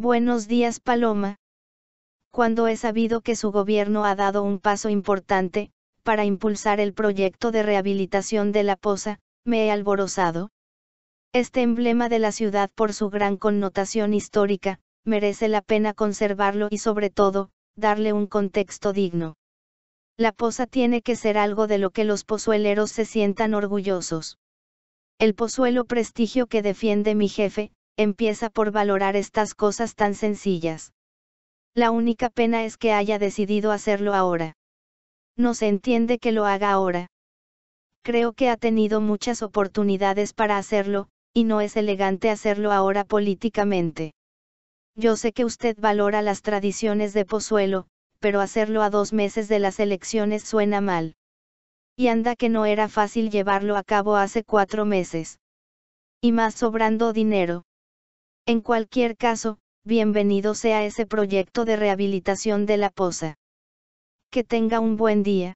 Buenos días Paloma. Cuando he sabido que su gobierno ha dado un paso importante, para impulsar el proyecto de rehabilitación de la poza, me he alborozado. Este emblema de la ciudad por su gran connotación histórica, merece la pena conservarlo y sobre todo, darle un contexto digno. La poza tiene que ser algo de lo que los pozueleros se sientan orgullosos. El pozuelo prestigio que defiende mi jefe, empieza por valorar estas cosas tan sencillas. La única pena es que haya decidido hacerlo ahora. No se entiende que lo haga ahora. Creo que ha tenido muchas oportunidades para hacerlo, y no es elegante hacerlo ahora políticamente. Yo sé que usted valora las tradiciones de Pozuelo, pero hacerlo a dos meses de las elecciones suena mal. Y anda que no era fácil llevarlo a cabo hace cuatro meses. Y más sobrando dinero. En cualquier caso, bienvenido sea ese proyecto de rehabilitación de la posa. Que tenga un buen día.